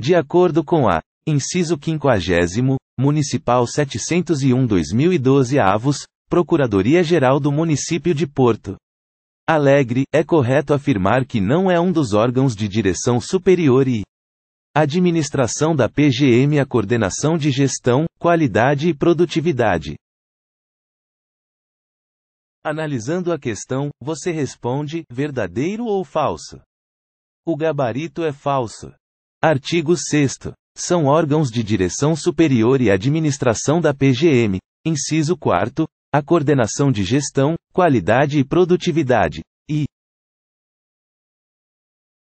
De acordo com a Inciso 50 Municipal 701-2012 Avos, Procuradoria-Geral do Município de Porto Alegre, é correto afirmar que não é um dos órgãos de direção superior e Administração da PGM a coordenação de gestão, qualidade e produtividade. Analisando a questão, você responde verdadeiro ou falso? O gabarito é falso. Artigo 6 são órgãos de direção superior e administração da PGM. Inciso 4 a coordenação de gestão, qualidade e produtividade.